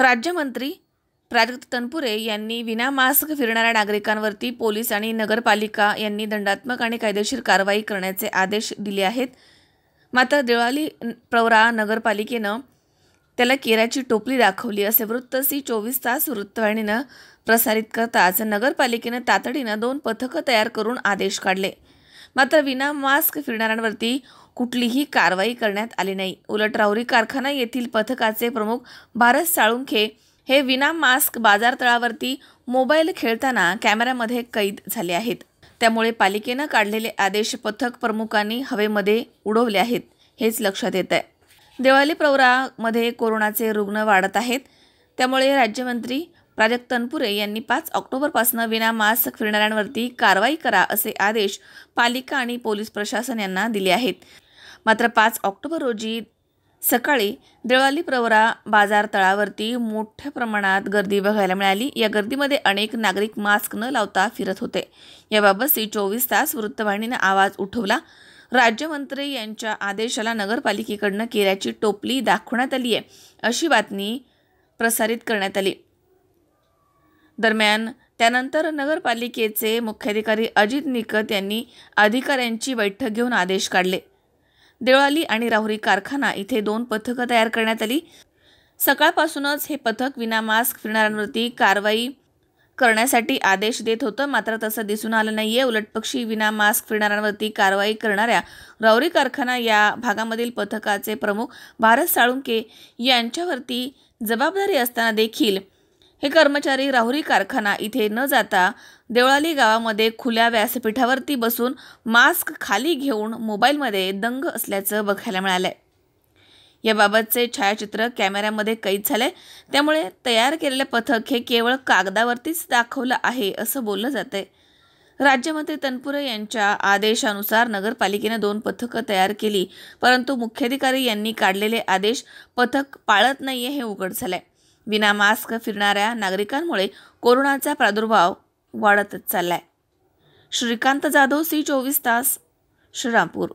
राज्यमंत्री प्राजक्त तनपुरे यांनी विना मास्क फिरणाऱ्या नागरिकांवरती पोलीस आणि नगरपालिका यांनी दंडात्मक आणि कायदेशीर कारवाई करण्याचे आदेश दिले आहेत मात्र दिवाळी प्रवरा नगरपालिकेनं त्याला केराची टोपली दाखवली असे वृत्त सी चोवीस तास वृत्तवाहिनीनं प्रसारित करताच नगरपालिकेनं तातडीनं दोन पथकं तयार करून आदेश काढले मात्र विना मास्क फिरणाऱ्यांवरती कुठलीही कारवाई करण्यात आली नाही उलट राहुरी कारखाना येथील पथकाचे प्रमुख भारत साळुंखे हे विना मास्क बाजारतळावरती मोबाईल खेळताना कॅमेऱ्यामध्ये कैद झाले आहेत त्यामुळे पालिकेनं काढलेले आदेश पथक प्रमुखांनी हवेमध्ये उडवले आहेत हेच लक्षात येत आहे देवाली प्रवरामध्ये कोरोनाचे रुग्ण वाढत आहेत त्यामुळे राज्यमंत्री प्राजक्त तनपुरे यांनी पाच ऑक्टोबरपासून विना मास्क फिरणाऱ्यांवरती कारवाई करा असे आदेश पालिका आणि पोलीस प्रशासन यांना दिले आहेत मात्र पाच ऑक्टोबर रोजी सकाळी देवळाली प्रवरा बाजार तळावरती मोठ्या प्रमाणात गर्दी बघायला मिळाली या गर्दीमध्ये अनेक नागरिक मास्क न लावता फिरत होते याबाबत सी चोवीस तास वृत्तवाहिनीने आवाज उठवला राज्यमंत्री यांच्या आदेशाला नगरपालिकेकडनं केल्याची टोपली दाखवण्यात आली आहे अशी बातमी प्रसारित करण्यात आली दरम्यान त्यानंतर नगरपालिकेचे मुख्याधिकारी अजित निकत यांनी अधिकाऱ्यांची बैठक घेऊन आदेश काढले देवळाली आणि राहुरी कारखाना इथे दोन पथकं तयार करण्यात आली सकाळपासूनच हे पथक विना मास्क फिरणाऱ्यांवरती कारवाई करण्यासाठी आदेश देत होतं मात्र तसं दिसून आलं नाही आहे उलटपक्षी विना मास्क फिरणाऱ्यांवरती कारवाई करणाऱ्या राहुरी कारखाना या भागामधील पथकाचे प्रमुख भारत साळुंके यांच्यावरती जबाबदारी असताना देखील हे कर्मचारी राहुरी कारखाना इथे न जाता देवळाली गावामध्ये खुल्या व्यासपीठावरती बसून मास्क खाली घेऊन मोबाईलमध्ये दंग असल्याचं बघायला मिळालं याबाबतचे छायाचित्र कॅमेऱ्यामध्ये कैद झाले त्यामुळे तयार केलेले पथक हे केवळ कागदावरतीच दाखवलं आहे असं बोललं जात आहे राज्यमंत्री तनपुरे यांच्या आदेशानुसार नगरपालिकेने दोन पथकं तयार केली परंतु मुख्याधिकारी यांनी काढलेले आदेश पथक पाळत नाही हे उघड झालंय विना मास्क फिरणाऱ्या नागरिकांमुळे कोरोनाचा प्रादुर्भाव वाढतच चाललाय श्रीकांत जाधव सी चोवीस तास श्रीरामपूर